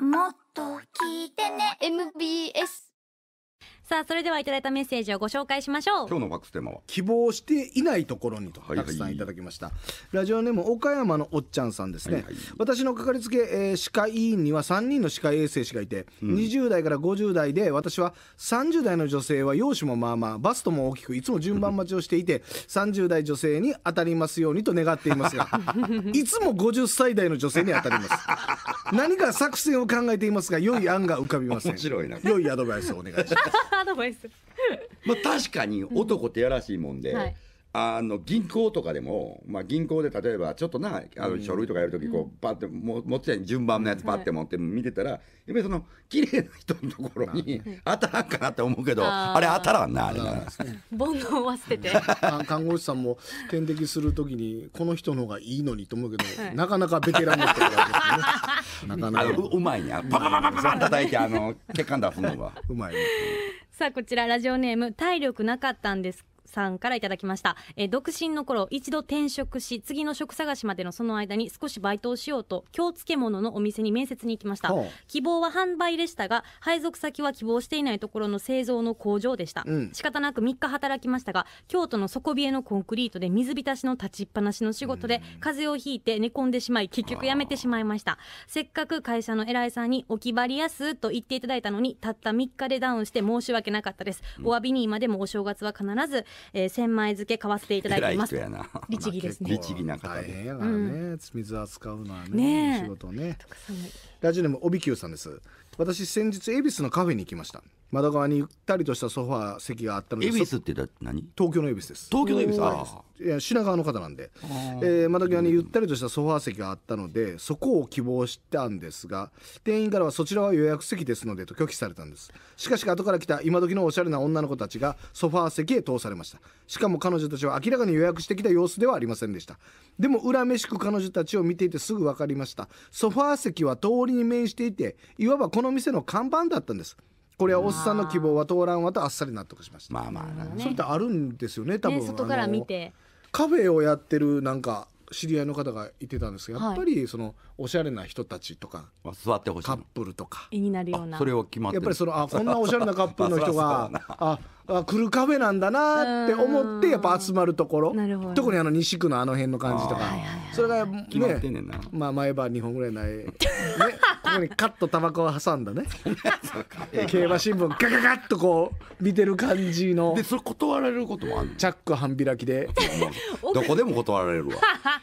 もっと聞いてね MBS さあそれではいただいたメッセージをご紹介しましょう今日のワックステーマは希望していないところにとたくさんいただきました、ラジオネーム岡山のおっちゃんさんですね、はいはい私のかかりつけ、えー歯科医院には3人の歯科衛生士がいて、20代から50代で私は30代の女性は容姿もまあまあバストも大きくいつも順番待ちをしていて30 代女性に当たりますようにと願っていますが いつも50歳代の女性に当たります何か作戦を考えていますが良い案が浮かびません面白いな良いアドバイスをお願いします アドバイスまあ確かに男ってやらしいもんで、うんはいあの銀行とかでも、まあ、銀行で例えばちょっとなあの書類とかやるときこうパっても持って順番のやつパッて持って見てたら、やっぱりその綺麗な人のところに当たらんかなって思うけどあれ当たらんなあれな 煩悩は捨てて 看護師さんも点滴するときにこの人の方がいいのにと思うけど、なかなかベテランの人が なかなかううまいにゃパパパパパパ叩いてあの血管出すのがうまい、さあこちらラジオネーム体力なかったんですさんからいただきました、えー、独身の頃一度転職し次の職探しまでのその間に少しバイトをしようと京漬物のお店に面接に行きました希望は販売でしたが配属先は希望していないところの製造の工場でした、うん、仕方なく3日働きましたが京都の底冷えのコンクリートで水浸しの立ちっぱなしの仕事で、風邪をひいて寝込んでしまい結局辞めてしまいましたせっかく会社の偉いさんに置きまりやすと言っていただいたのにたった3日でダウンして申し訳なかったですお詫びに今でもお正月は必ずえー、千枚漬け買わせていただいています。律儀ですね。律儀な方で。大変やからね、うん、水扱うのはね、ね仕事ね。ラジオネームおびきゅうさんです私先日恵比寿のカフェに行きました窓側にゆったりとしたソファー席があったので恵比寿って何東京の恵比寿です東京の恵比寿あいや品川の方なんで、えー、窓際にゆったりとしたソファー席があったのでそこを希望したんですが店員からはそちらは予約席ですのでと拒否されたんですしかし後から来た今時のおしゃれな女の子たちがソファー席へ通されましたしかも彼女たちは明らかに予約してきた様子ではありませんでしたでも恨めしく彼女たちを見ていてすぐ分かりましたソファー席は通りりに面していていわばこの店の看板だったんですこれはおっさんの希望は通らんわとあっさり納得しましたまあまあ、ね、それってあるんですよね多分、ね、外から見てカフェをやってるなんか知り合いの方がいてたんですけど、やっぱりそのおしゃれな人たちとか座ってほしいカップルとか絵になるようなそれを決まってやっぱりそのあこんなおしゃれなカップルの人が ああ来るカフェなんだなって思ってやっぱ集まるところ特にあの西区のあの辺の感じとかそれがねまあ前歯2本ぐらいない、ね、こにカットタバコを挟んだね競馬新聞ガガガッとこう見てる感じのでそれ断られることもあるチャック半開きでどこでも断られるわ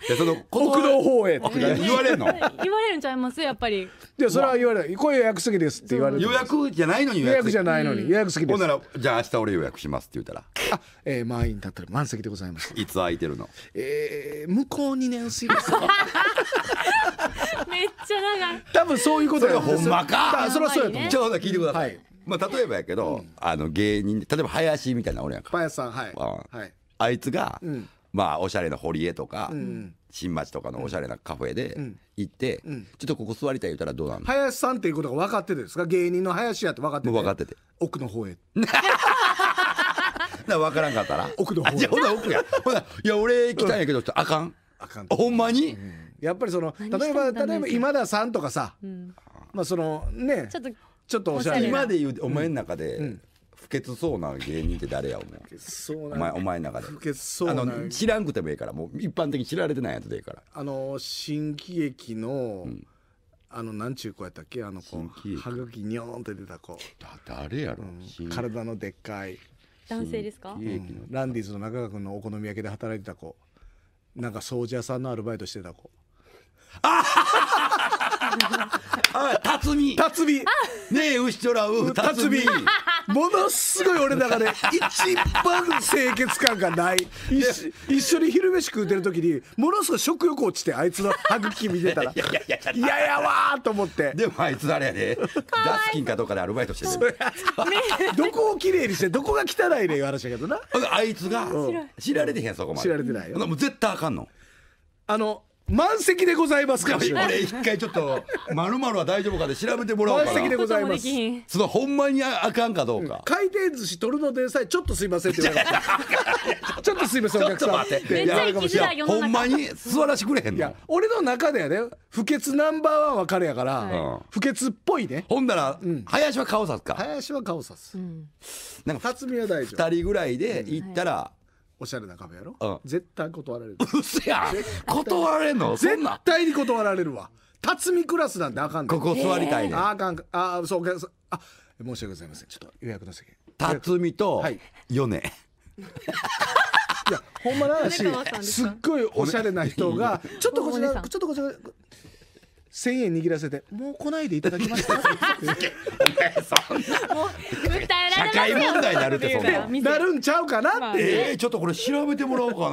でその国道方へって言われるの言われるんちゃいますやっぱりでそれは言われなこれ予約すぎですって言われる予約じゃないのに予約じゃないのに予約席ですほんならじゃあ明日俺予約しますって言ったらあえー、満員だったら満席でございますいつ空いてるのえー、向こう2年過ぎです めっちゃ長い。多分そういうことがほんまか。それはそうやと思う。ちょっと聞いてください。まあ例えばやけど、あの芸人例えば林みたいな俺やんか。林さんはい。はい。あいつが、まあおしゃれな堀江とか。新町とかのおしゃれなカフェで行って、うんうん、ちょっとここ座りたい言ったらどうなの林さんっていうことが分かっててですか芸人の林やって分かってて分かってて奥の方へ な分からんかったら奥の方へじゃあほな奥やほないや俺来たんやけど、うん、あかんあかんほんまに、うんやっぱりその例えば例えば今田さんとかさ、まあそのねちょっとちょっとおしゃれ今で言うお前の中で、不潔そうな芸人って誰やお前お前お前の中で不潔そうなあの知らんくてもいいからもう一般的に知られてないやつでいいからあの新喜劇の、うん、あの何ちゅう子やったっけあの子歯茎にょんって出た子だ誰やろ、うん、体のでっかい男性ですか、うん、ランディーズの中川君のお好み焼きで働いてた子なんか掃除屋さんのアルバイトしてた子あ辰巳辰巳ねえ牛とらう辰巳ものすごい俺の中で一番清潔感がない一緒に昼飯食うてる時にものすごい食欲落ちてあいつの歯茎見てたら いやいややわと思ってでもあいつあれやで、ね、ダスキンかどうかでアルバイトしてどこをきれいにしてどこが汚いねいう話やけどなあいつが知られてへんそこまで知られてないよもう絶対あかんのあの満席でございますから俺一回ちょっと「まるは大丈夫か?」で調べてもらおうかな満席でございますそのほんまにあかんかどうか、回転寿司取るのでさえちょっとすいませんって言われた ちょっとすいませんお客さんってめっちゃ生きづらいほんまに座らしくれへんのいや俺の中ではね不潔ナンバーワンは彼やから、不潔っぽいねほんなら、林は顔さすか林は顔さす、なんか辰巳は大丈夫2人ぐらいで行ったら、おしゃれなカフェやろ、うん、絶対断られるうそや断られんの絶対に断られるわ辰巳クラスなんてあかんねここ座りたいねあかんあそうあ申し訳ございませんちょっと予約の席辰巳と米、はい、いやほんまな話すっごいおしゃれな人がちょっとこちらちょっとこちら千円握らせてもう来ないでいただきましたって言って訴えら社れます会問題になるってそんななるんちゃうかなって、えーちょっとこれ調べてもらおうか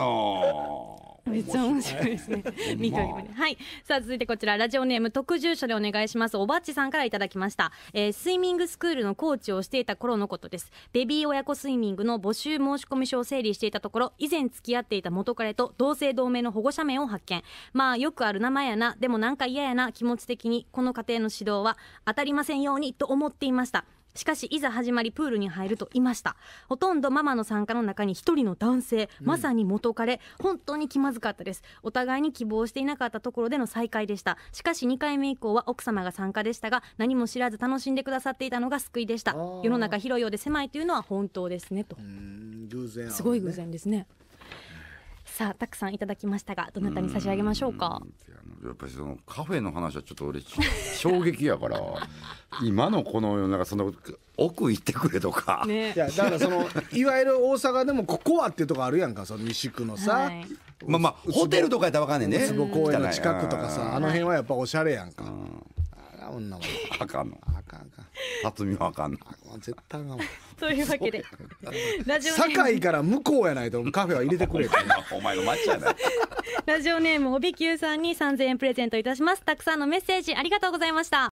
なめっちゃ面白いですね。見おけます。はい。さあ、続いてこちら、ラジオネーム、特住所でお願いします。おばっちさんからいただきました。えー、スイミングスクールのコーチをしていた頃のことです。ベビー親子スイミングの募集申込書を整理していたところ、以前付き合っていた元彼と同姓同名の保護者名を発見。まあ、よくある名前やな、でもなんか嫌やな、気持ち的に、この家庭の指導は当たりませんようにと思っていました。しかしいざ始まりプールに入るといましたほとんどママの参加の中に一人の男性まさに元彼、うん、本当に気まずかったですお互いに希望していなかったところでの再会でしたしかし2回目以降は奥様が参加でしたが何も知らず楽しんでくださっていたのが救いでした世の中広いようで狭いというのは本当ですねと偶然、ね、すごい偶然ですねさあたくさんいただきましたがどなたに差し上げましょうかやっぱりそのカフェの話はちょっと俺衝撃やから 今のこの世の中その奥行ってくれとか、ね、いやだからそのいわゆる大阪でもここはっていうとこあるやんかその西区のさ、はい、まあまあホテルとかやったら分かんねんね坪公園の近くとかさあの辺はやっぱおしゃれやんか、あかんもあかんのあかんか辰巳はあかんの絶対あかん というわけでラジオ堺から向こうやないとカフェは入れてくれお前 お前の街やないラジオネームおびきゅうさんに3000円プレゼントいたしますたくさんのメッセージありがとうございました